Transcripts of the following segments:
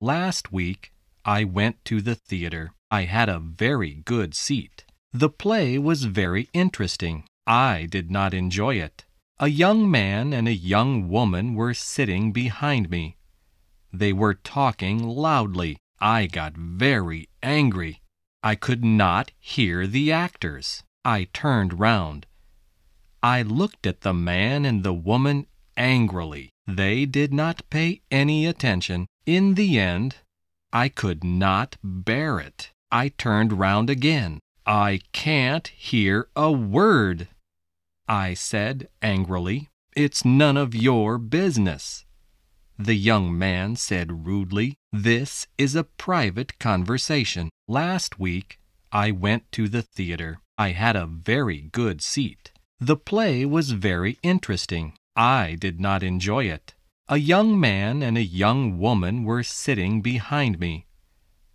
Last week, I went to the theater. I had a very good seat. The play was very interesting. I did not enjoy it. A young man and a young woman were sitting behind me. They were talking loudly. I got very angry. I could not hear the actors. I turned round. I looked at the man and the woman angrily. They did not pay any attention. In the end, I could not bear it. I turned round again. I can't hear a word. I said angrily, It's none of your business. The young man said rudely, This is a private conversation. Last week, I went to the theater. I had a very good seat. The play was very interesting. I did not enjoy it. A young man and a young woman were sitting behind me.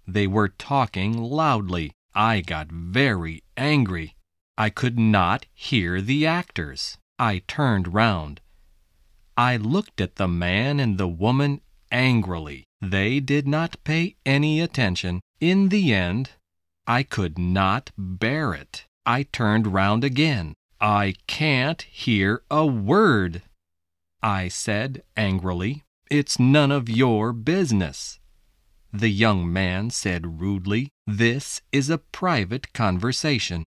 They were talking loudly. I got very angry. I could not hear the actors. I turned round. I looked at the man and the woman angrily. They did not pay any attention. In the end, I could not bear it. I turned round again. I can't hear a word. I said angrily. It's none of your business. The young man said rudely, This is a private conversation.